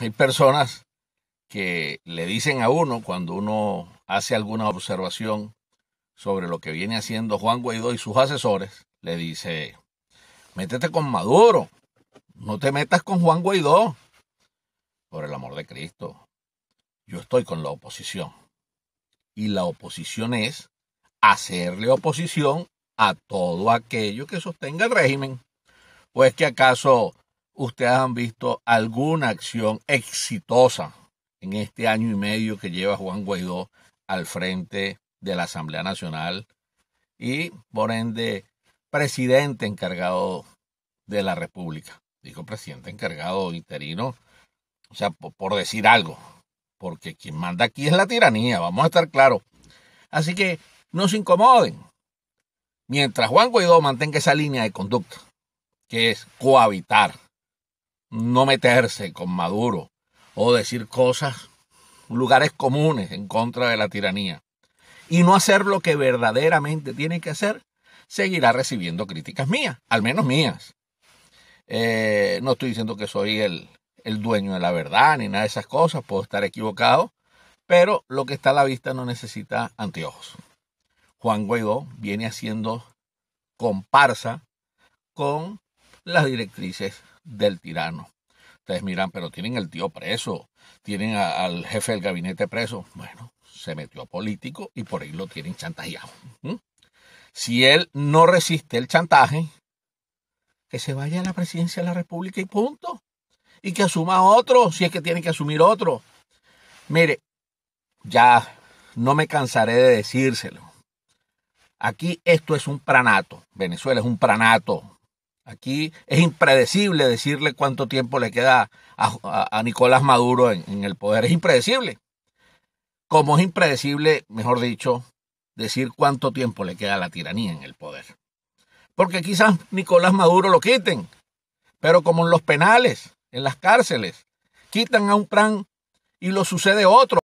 hay personas que le dicen a uno cuando uno hace alguna observación sobre lo que viene haciendo Juan Guaidó y sus asesores, le dice, métete con Maduro, no te metas con Juan Guaidó. Por el amor de Cristo, yo estoy con la oposición. Y la oposición es hacerle oposición a todo aquello que sostenga el régimen. Pues que acaso ustedes han visto alguna acción exitosa en este año y medio que lleva Juan Guaidó al frente de la Asamblea Nacional y, por ende, presidente encargado de la República. Digo presidente encargado interino, o sea, por, por decir algo, porque quien manda aquí es la tiranía, vamos a estar claros. Así que no se incomoden. Mientras Juan Guaidó mantenga esa línea de conducta, que es cohabitar no meterse con Maduro o decir cosas, lugares comunes en contra de la tiranía y no hacer lo que verdaderamente tiene que hacer, seguirá recibiendo críticas mías, al menos mías. Eh, no estoy diciendo que soy el, el dueño de la verdad ni nada de esas cosas, puedo estar equivocado, pero lo que está a la vista no necesita anteojos. Juan Guaidó viene haciendo comparsa con las directrices del tirano. Ustedes miran, pero tienen el tío preso, tienen al jefe del gabinete preso. Bueno, se metió a político y por ahí lo tienen chantajeado. Si él no resiste el chantaje, que se vaya a la presidencia de la República y punto. Y que asuma otro, si es que tiene que asumir otro. Mire, ya no me cansaré de decírselo. Aquí esto es un pranato. Venezuela es un pranato. Aquí es impredecible decirle cuánto tiempo le queda a, Nicolás Maduro en, en el poder. Es impredecible. Como es impredecible, mejor dicho, decir cuánto tiempo le queda a la tiranía en el poder. Porque quizás Nicolás Maduro lo quiten, pero como en los penales, en las cárceles, quitan a un plan y lo sucede otro.